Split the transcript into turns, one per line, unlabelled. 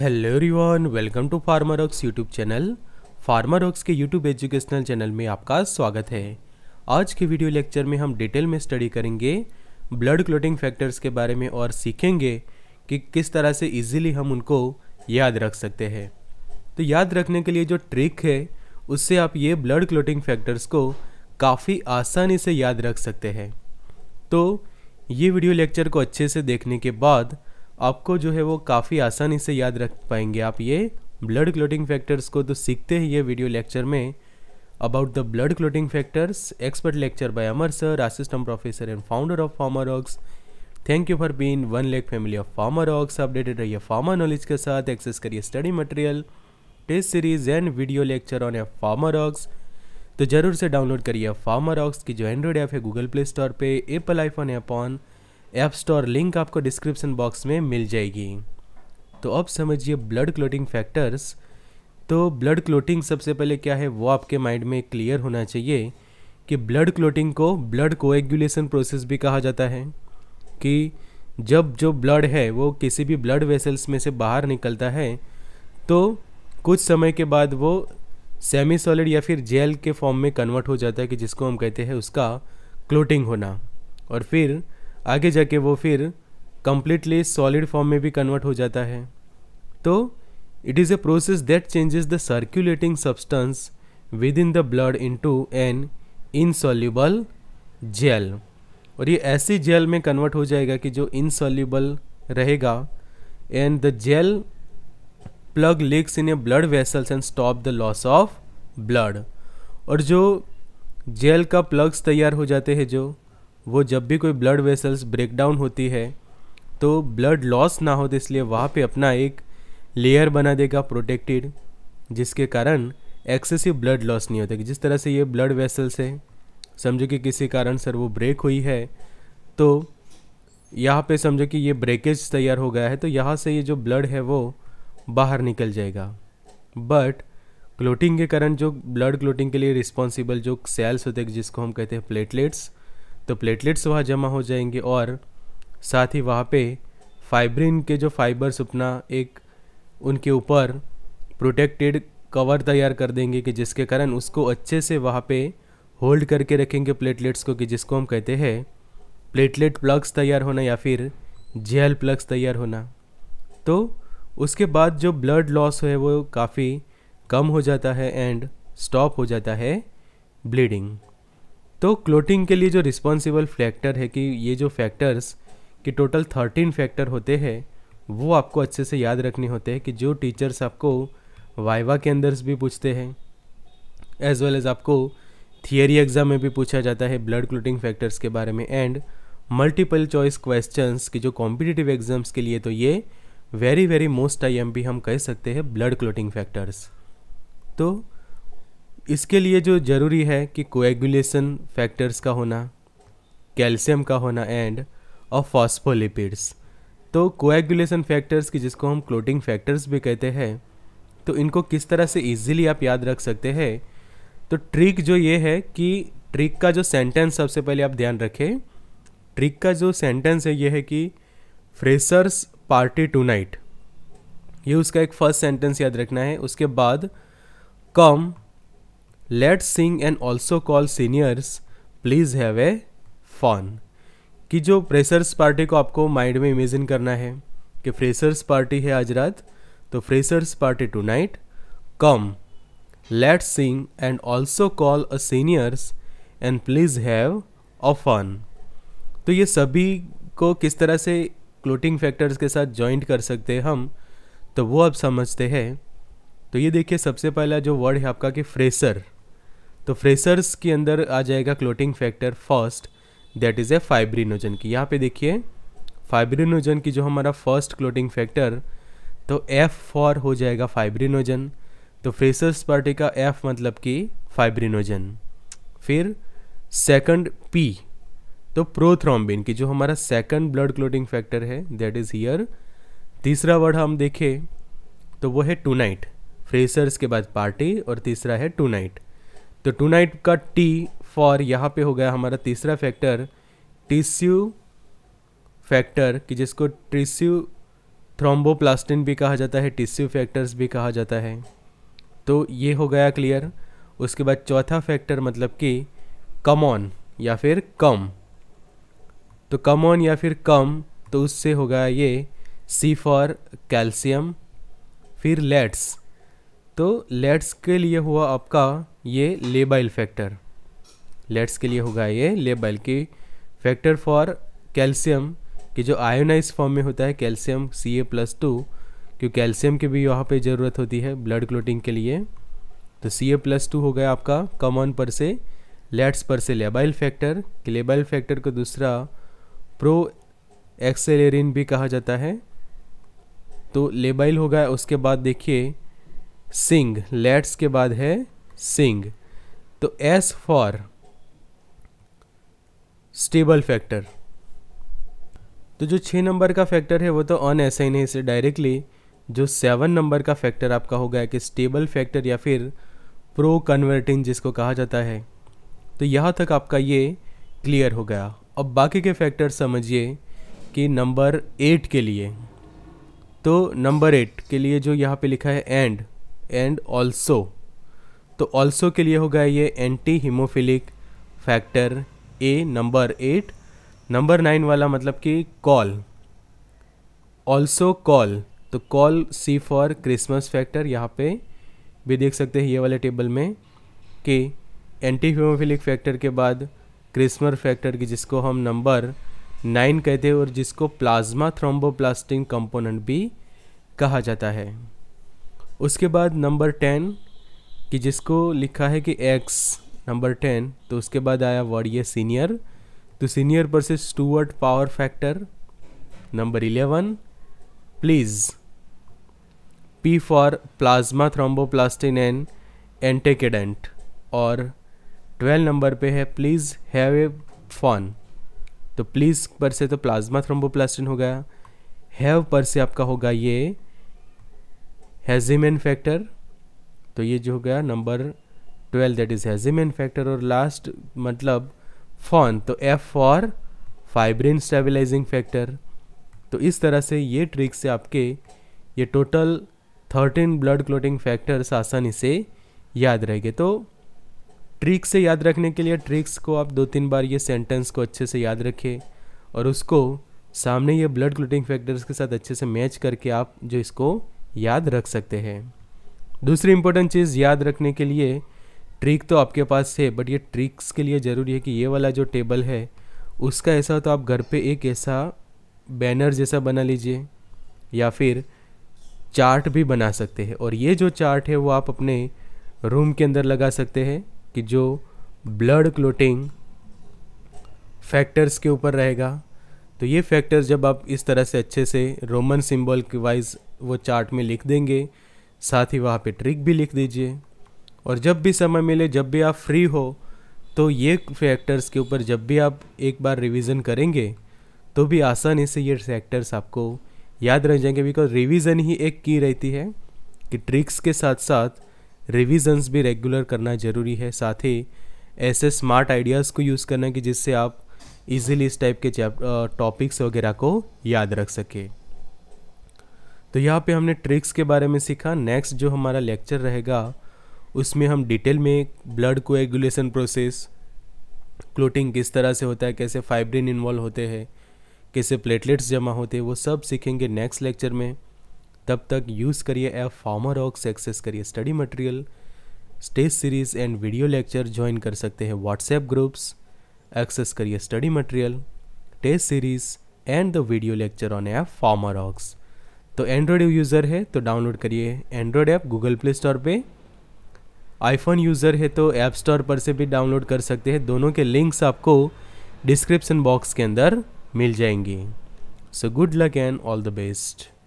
hello everyone welcome to farmer ox YouTube channel farmer ox के YouTube educational channel में आपका स्वागत है आज के वीडियो लेक्चर में हम डिटेल में स्टडी करेंगे ब्लड क्लोटिंग फैक्टर्स के बारे में और सीखेंगे कि किस तरह से इजीली हम उनको याद रख सकते हैं तो याद रखने के लिए जो ट्रिक है उससे आप ये ब्लड क्लोटिंग फैक्टर्स को काफ़ी आसानी से याद रख सकते हैं तो ये वीडियो लेक्चर को अच्छे से देखने के बाद आपको जो है वो काफ़ी आसानी से याद रख पाएंगे आप ये ब्लड क्लोटिंग फैक्टर्स को तो सीखते ही ये वीडियो लेक्चर में about the blood clotting factors expert lecture by Amar sir assistant professor and founder of farmer ox thank you for been one lake family of farmer ox updated रहिए pharma knowledge के साथ access करिए study material test series and video lecture on a farmer ox तो ज़रूर से download करिए farmer ox की जो एंड्रॉइड ऐप है गूगल प्ले स्टोर पर Apple iPhone app on App Store link आपको डिस्क्रिप्शन बॉक्स में मिल जाएगी तो अब समझिए ब्लड क्लोटिंग फैक्टर्स तो ब्लड क्लोटिंग सबसे पहले क्या है वो आपके माइंड में क्लियर होना चाहिए कि ब्लड क्लोटिंग को ब्लड कोएगुलेशन प्रोसेस भी कहा जाता है कि जब जो ब्लड है वो किसी भी ब्लड वेसल्स में से बाहर निकलता है तो कुछ समय के बाद वो सेमी सॉलिड या फिर जेल के फॉर्म में कन्वर्ट हो जाता है कि जिसको हम कहते हैं उसका क्लोटिंग होना और फिर आगे जाके वो फिर कंप्लीटली सॉलिड फॉर्म में भी कन्वर्ट हो जाता है तो it is a process that changes the circulating substance within the blood to an insoluble gel और ये ऐसी जेल में कन्वर्ट हो जाएगा कि जो इनसॉल्यूबल रहेगा and the gel plug leaks in a blood vessels and stop the loss of blood और जो जेल का प्लग्स तैयार हो जाते हैं जो वो जब भी कोई ब्लड वेसल्स ब्रेक डाउन होती है तो ब्लड लॉस ना हो तो इसलिए वहाँ पे अपना एक लेयर बना देगा प्रोटेक्टेड जिसके कारण एक्सेसिव ब्लड लॉस नहीं होता कि जिस तरह से ये ब्लड वेसल्स है समझो कि किसी कारण सर वो ब्रेक हुई है तो यहाँ पे समझो कि ये ब्रेकेज तैयार हो गया है तो यहाँ से ये जो ब्लड है वो बाहर निकल जाएगा बट क्लोटिंग के कारण जो ब्लड क्लोटिंग के लिए रिस्पॉन्सिबल जो सेल्स होते हैं जिसको हम कहते हैं प्लेटलेट्स तो प्लेटलेट्स वहाँ जमा हो जाएंगे और साथ ही वहाँ पे फाइब्रिन के जो फाइबर्स अपना एक उनके ऊपर प्रोटेक्टेड कवर तैयार कर देंगे कि जिसके कारण उसको अच्छे से वहाँ पे होल्ड करके रखेंगे प्लेटलेट्स को कि जिसको हम कहते हैं प्लेटलेट प्लग्स तैयार होना या फिर जेल प्लग्स तैयार होना तो उसके बाद जो ब्लड लॉस है वो काफ़ी कम हो जाता है एंड स्टॉप हो जाता है ब्लीडिंग तो क्लोटिंग के लिए जो रिस्पॉन्सिबल फैक्टर है कि ये जो फैक्टर्स कि टोटल थर्टीन फैक्टर होते हैं वो आपको अच्छे से याद रखने होते हैं कि जो टीचर्स आपको वाइवा के अंदर भी पूछते हैं एज वेल एज आपको थियरी एग्ज़ाम में भी पूछा जाता है ब्लड क्लोटिंग फैक्टर्स के बारे में एंड मल्टीपल चॉइस क्वेश्चंस कि जो कॉम्पिटिटिव एग्ज़ाम्स के लिए तो ये very very most I M भी हम कह सकते हैं ब्लड क्लोटिंग फैक्टर्स तो इसके लिए जो ज़रूरी है कि कोएगुलेशन फैक्टर्स का होना कैल्शियम का होना एंड और फॉस्फोलिपिड्स तो कोएगुलेशन फैक्टर्स की जिसको हम क्लोटिंग फैक्टर्स भी कहते हैं तो इनको किस तरह से इजीली आप याद रख सकते हैं तो ट्रिक जो ये है कि ट्रिक का जो सेंटेंस सबसे पहले आप ध्यान रखें ट्रिक का जो सेंटेंस है ये है कि फ्रेशर्स पार्टी टू नाइट ये उसका एक फर्स्ट सेंटेंस याद रखना है उसके बाद come let's sing and also call seniors please have a fun कि जो फ्रेशर्स पार्टी को आपको माइंड में इमेजिन करना है कि फ्रेशर्स पार्टी है आज रात तो freshers party tonight come let sing and also call a seniors and please have a fun तो ये सभी को किस तरह से क्लोटिंग फैक्टर्स के साथ जॉइंट कर सकते हैं हम तो वो आप समझते हैं तो ये देखिए सबसे पहला जो वर्ड है आपका कि फ्रेशर तो फ्रेशर्स के अंदर आ जाएगा clotting factor first that is a fibrinogen की यहाँ पे देखिए फाइब्रिनोजन की जो हमारा फर्स्ट क्लोटिंग फैक्टर तो एफ़ फॉर हो जाएगा फाइब्रिनोजन तो फ्रेशर्स पार्टी का एफ़ मतलब कि फाइब्रिनोजन फिर सेकंड पी तो प्रोथ्रोम्बिन की जो हमारा सेकंड ब्लड क्लोटिंग फैक्टर है दैट इज़ हियर तीसरा वर्ड हम देखें तो वो है टू नाइट फ्रेशर्स के बाद पार्टी और तीसरा है टू नाइट तो टू नाइट का टी फॉर यहाँ पे हो गया हमारा तीसरा फैक्टर टिश्यू फैक्टर कि जिसको टिश्यू थ्रोम्बोप्लास्टिन भी कहा जाता है टिश्यू फैक्टर्स भी कहा जाता है तो ये हो गया क्लियर उसके बाद चौथा फैक्टर मतलब कि कम ऑन या फिर कम तो कम ऑन या फिर कम तो उससे हो गया ये सी फॉर कैल्शियम फिर लेट्स तो लेट्स के लिए हुआ आपका ये लेबाइल फैक्टर लेट्स के लिए होगा ये लेबाइल की फैक्टर फॉर कैल्शियम कि जो आयोनाइज फॉर्म में होता है calcium C A plus two क्योंकि कैल्शियम की भी यहाँ पे ज़रूरत होती है ब्लड क्लोटिंग के लिए तो सी ए प्लस टू हो गया आपका कॉमन पर से लेट्स पर से लेबाइल फैक्टर कि लेबाइल फैक्टर को दूसरा प्रो एक्सेलेरिन भी कहा जाता है तो लेबाइल हो गया उसके बाद देखिए सिंग लेट्स के बाद है सिंग तो एस फॉर स्टेबल फैक्टर तो जो छः नंबर का फैक्टर है वो तो ऑन ऐसा ही नहीं इसे डायरेक्टली जो सेवन नंबर का फैक्टर आपका होगा कि स्टेबल फैक्टर या फिर प्रो कन्वर्टिंग जिसको कहा जाता है तो यहाँ तक आपका ये क्लियर हो गया अब बाकी के फैक्टर समझिए कि नंबर एट के लिए तो नंबर एट के लिए जो यहाँ पे लिखा है एंड एंड ऑल्सो तो ऑल्सो के लिए होगा ये anti haemophilic factor A number eight number nine वाला मतलब कि कॉल ऑल्सो कॉल तो call C for Christmas factor यहाँ पे भी देख सकते हैं ये वाले टेबल में कि एंटी हीमोफिलिक फैक्टर के बाद क्रिसमर फैक्टर की जिसको हम नंबर नाइन कहते हैं और जिसको प्लाज्मा थ्रोम्बोप्लास्टिंग कंपोनेंट भी कहा जाता है उसके बाद नंबर टेन कि जिसको लिखा है कि एक्स नंबर टेन तो उसके बाद आया वर्ड ये सीनियर तो सीनियर पर से Stuart power factor number eleven please P for plasma thromboplastin and antecedent और ट्वेल्व नंबर पे है प्लीज़ हैव ए फॉन तो प्लीज़ पर से तो प्लाज्मा थ्रोम्बोप्लास्टिन हो गया हैव पर से आपका होगा ये हैज़िमेन फैक्टर तो ये जो हो गया number twelve that is Hageman factor और लास्ट मतलब फॉन तो F for fibrin stabilising factor तो इस तरह से ये ट्रिक से आपके ये total thirteen blood clotting factors आसानी से याद रहेंगे तो ट्रिक से याद रखने के लिए ट्रिक्स को आप दो तीन बार ये सेंटेंस को अच्छे से याद रखें और उसको सामने ये ब्लड क्लोटिंग फैक्टर्स के साथ अच्छे से मैच करके आप जो इसको याद रख सकते हैं दूसरी इंपॉर्टेंट चीज़ याद रखने के लिए ट्रिक तो आपके पास है बट ये ट्रिक्स के लिए ज़रूरी है कि ये वाला जो टेबल है उसका ऐसा तो आप घर पे एक ऐसा बैनर जैसा बना लीजिए या फिर चार्ट भी बना सकते हैं और ये जो चार्ट है वो आप अपने रूम के अंदर लगा सकते हैं कि जो ब्लड क्लोटिंग फैक्टर्स के ऊपर रहेगा तो ये फैक्टर्स जब आप इस तरह से अच्छे से रोमन सिंबल के वाइज वो चार्ट में लिख देंगे साथ ही वहाँ पे ट्रिक भी लिख दीजिए और जब भी समय मिले जब भी आप फ्री हो तो ये फैक्टर्स के ऊपर जब भी आप एक बार रिवीजन करेंगे तो भी आसानी से ये फैक्टर्स आपको याद रह जाएंगे बिकॉज रिवीजन ही एक की रहती है कि ट्रिक्स के साथ साथ रिविजन्स भी रेगुलर करना ज़रूरी है साथ ही ऐसे स्मार्ट आइडियाज़ को यूज़ करना कि जिससे आप इजीली इस टाइप के टॉपिक्स वगैरह को याद रख सकें तो यहाँ पे हमने ट्रिक्स के बारे में सीखा नेक्स्ट जो हमारा लेक्चर रहेगा उसमें हम डिटेल में ब्लड को एगुलेशन प्रोसेस क्लोटिंग किस तरह से होता है कैसे फाइब्रिन इन्वॉल्व होते हैं कैसे प्लेटलेट्स जमा होते हैं वो सब सीखेंगे नेक्स्ट लेक्चर में तब तक यूज़ करिए एफ फार्मर ऑक्स एक्सेस करिए study material stage series and video lecture join कर सकते हैं व्हाट्सएप ग्रुप्स एक्सेस करिए study material test series and the video lecture on F farmer ox तो एंड्रॉयड यूज़र है तो डाउनलोड करिए Android app Google Play Store पे iPhone user है तो ऐप स्टोर पर से भी डाउनलोड कर सकते हैं दोनों के लिंक्स आपको डिस्क्रिप्सन बॉक्स के अंदर मिल जाएंगे so good luck and all the best